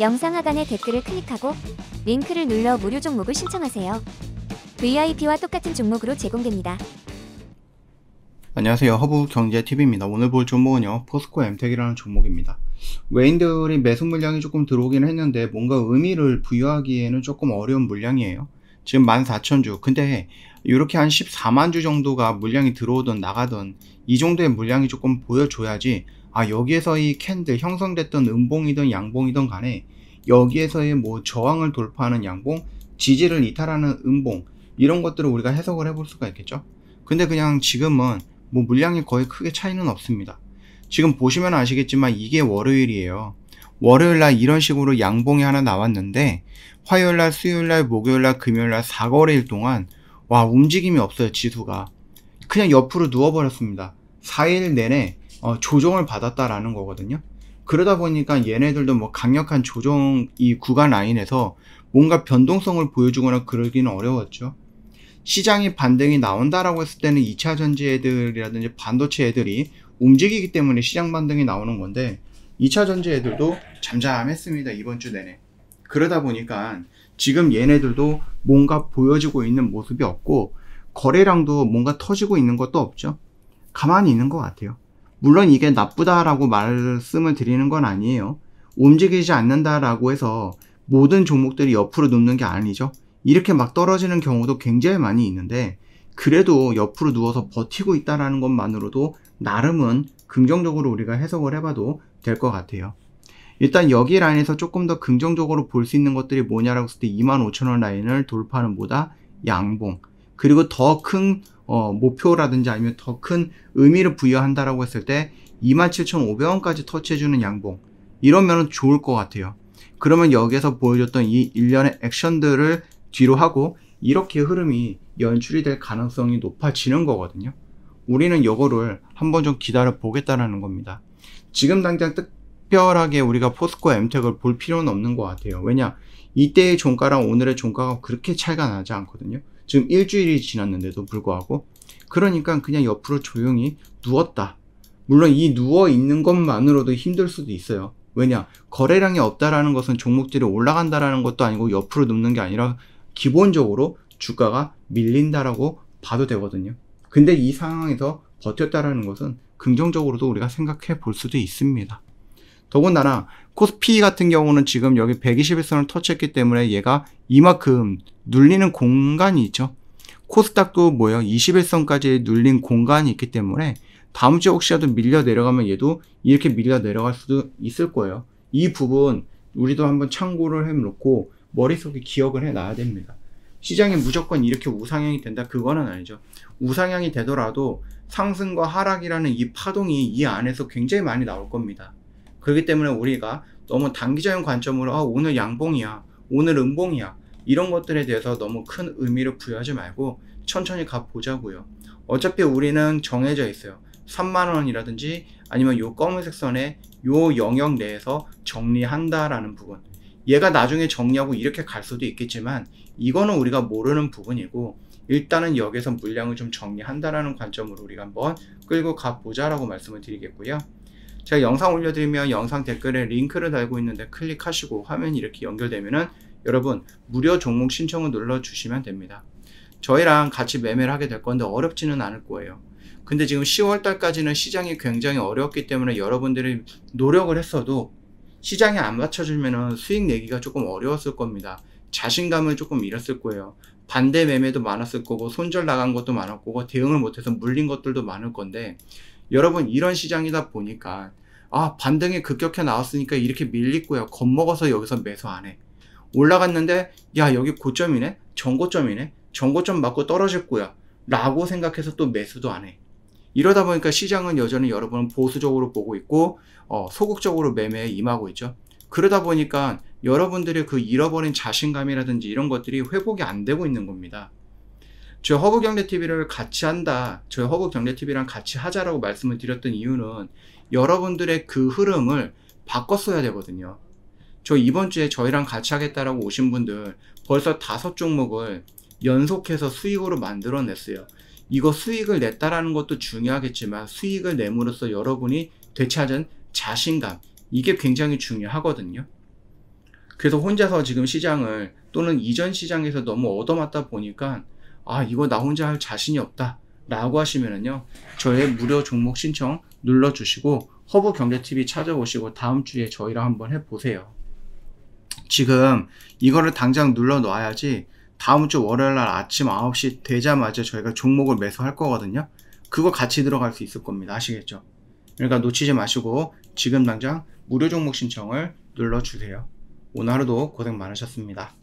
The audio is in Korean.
영상 하단의 댓글을 클릭하고 링크를 눌러 무료 종목을 신청하세요. VIP와 똑같은 종목으로 제공됩니다. 안녕하세요. 허브경제TV입니다. 오늘 볼 종목은요. 포스코 엠텍이라는 종목입니다. 외인들이 매수 물량이 조금 들어오긴 했는데 뭔가 의미를 부여하기에는 조금 어려운 물량이에요. 지금 14,000주. 근데 이렇게 한 14만 주 정도가 물량이 들어오든 나가든 이 정도의 물량이 조금 보여줘야지 아 여기에서 이 캔들 형성됐던 음봉이든 양봉이든 간에 여기에서의 뭐 저항을 돌파하는 양봉 지지를 이탈하는 음봉 이런 것들을 우리가 해석을 해볼 수가 있겠죠 근데 그냥 지금은 뭐 물량이 거의 크게 차이는 없습니다 지금 보시면 아시겠지만 이게 월요일이에요 월요일날 이런 식으로 양봉이 하나 나왔는데 화요일날 수요일날 목요일날 금요일날 4거래일 동안 와 움직임이 없어요 지수가 그냥 옆으로 누워버렸습니다 4일 내내 어, 조정을 받았다라는 거거든요. 그러다 보니까 얘네들도 뭐 강력한 조정 이 구간 라인에서 뭔가 변동성을 보여주거나 그러기는 어려웠죠. 시장이 반등이 나온다라고 했을 때는 2차 전지 애들이라든지 반도체 애들이 움직이기 때문에 시장 반등이 나오는 건데 2차 전지 애들도 잠잠했습니다. 이번 주 내내. 그러다 보니까 지금 얘네들도 뭔가 보여지고 있는 모습이 없고 거래량도 뭔가 터지고 있는 것도 없죠. 가만히 있는 것 같아요. 물론 이게 나쁘다라고 말씀을 드리는 건 아니에요. 움직이지 않는다라고 해서 모든 종목들이 옆으로 눕는 게 아니죠. 이렇게 막 떨어지는 경우도 굉장히 많이 있는데 그래도 옆으로 누워서 버티고 있다라는 것만으로도 나름은 긍정적으로 우리가 해석을 해봐도 될 것 같아요. 일단 여기 라인에서 조금 더 긍정적으로 볼 수 있는 것들이 뭐냐라고 했을 때 25,000원 라인을 돌파하는 보다 양봉 그리고 더큰 어, 목표라든지 아니면 더 큰 의미를 부여한다라고 했을 때 27,500원까지 터치해주는 양봉 이러면 좋을 것 같아요. 그러면 여기에서 보여줬던 이 일련의 액션들을 뒤로 하고 이렇게 흐름이 연출이 될 가능성이 높아지는 거거든요. 우리는 이거를 한번 좀 기다려 보겠다라는 겁니다. 지금 당장 특별하게 우리가 포스코 엠텍을 볼 필요는 없는 것 같아요. 왜냐? 이때의 종가랑 오늘의 종가가 그렇게 차이가 나지 않거든요. 지금 일주일이 지났는데도 불구하고 그러니까 그냥 옆으로 조용히 누웠다. 물론 이 누워 있는 것만으로도 힘들 수도 있어요. 왜냐? 거래량이 없다라는 것은 종목들이 올라간다라는 것도 아니고 옆으로 눕는 게 아니라 기본적으로 주가가 밀린다라고 봐도 되거든요. 근데 이 상황에서 버텼다라는 것은 긍정적으로 도 우리가 생각해 볼 수도 있습니다. 더군다나 코스피 같은 경우는 지금 여기 121선을 터치했기 때문에 얘가 이만큼 눌리는 공간이 있죠. 코스닥도 뭐예요? 21선까지 눌린 공간이 있기 때문에 다음 주에 혹시라도 밀려 내려가면 얘도 이렇게 밀려 내려갈 수도 있을 거예요. 이 부분 우리도 한번 참고를 해놓고 머릿속에 기억을 해놔야 됩니다. 시장이 무조건 이렇게 우상향이 된다 그거는 아니죠. 우상향이 되더라도 상승과 하락이라는 이 파동이 이 안에서 굉장히 많이 나올 겁니다. 그렇기 때문에 우리가 너무 단기적인 관점으로 아, 오늘 양봉이야. 오늘 음봉이야. 이런 것들에 대해서 너무 큰 의미를 부여하지 말고 천천히 가보자고요. 어차피 우리는 정해져 있어요. 3만원이라든지 아니면 요 검은색 선에 요 영역 내에서 정리한다라는 부분. 얘가 나중에 정리하고 이렇게 갈 수도 있겠지만 이거는 우리가 모르는 부분이고 일단은 여기서 물량을 좀 정리한다라는 관점으로 우리가 한번 끌고 가보자라고 말씀을 드리겠고요. 제가 영상 올려드리면 영상 댓글에 링크를 달고 있는데 클릭하시고 화면이 이렇게 연결되면은 여러분 무료 종목 신청을 눌러주시면 됩니다. 저희랑 같이 매매를 하게 될 건데 어렵지는 않을 거예요. 근데 지금 10월 달까지는 시장이 굉장히 어렵기 때문에 여러분들이 노력을 했어도 시장이안 맞춰주면은 수익 내기가 조금 어려웠을 겁니다. 자신감을 조금 잃었을 거예요. 반대 매매도 많았을 거고 손절 나간 것도 많았고 대응을 못해서 물린 것들도 많을 건데 여러분 이런 시장이다 보니까 아 반등이 급격해 나왔으니까 이렇게 밀리고요 겁먹어서 여기서 매수 안해 올라갔는데 야 여기 고점이네 전고점이네 전고점 맞고 떨어질 거야 라고 생각해서 또 매수도 안해 이러다 보니까 시장은 여전히 여러분은 보수적으로 보고 있고 어, 소극적으로 매매에 임하고 있죠 그러다 보니까 여러분들의 그 잃어버린 자신감이라든지 이런 것들이 회복이 안 되고 있는 겁니다 저희 허브 경제 TV를 같이 한다. 저희 허브 경제 TV랑 같이 하자라고 말씀을 드렸던 이유는 여러분들의 그 흐름을 바꿨어야 되거든요. 저 이번 주에 저희랑 같이 하겠다라고 오신 분들 벌써 다섯 종목을 연속해서 수익으로 만들어냈어요. 이거 수익을 냈다라는 것도 중요하겠지만 수익을 내므로써 여러분이 되찾은 자신감 이게 굉장히 중요하거든요. 그래서 혼자서 지금 시장을 또는 이전 시장에서 너무 얻어맞다 보니까 아, 이거 나 혼자 할 자신이 없다. 라고 하시면은요, 저의 무료 종목 신청 눌러주시고, 허브 경제TV 찾아오시고, 다음 주에 저희랑 한번 해보세요. 지금 이거를 당장 눌러 놔야지, 다음 주 월요일 날 아침 9시 되자마자 저희가 종목을 매수할 거거든요. 그거 같이 들어갈 수 있을 겁니다. 아시겠죠? 그러니까 놓치지 마시고, 지금 당장 무료 종목 신청을 눌러주세요. 오늘 하루도 고생 많으셨습니다.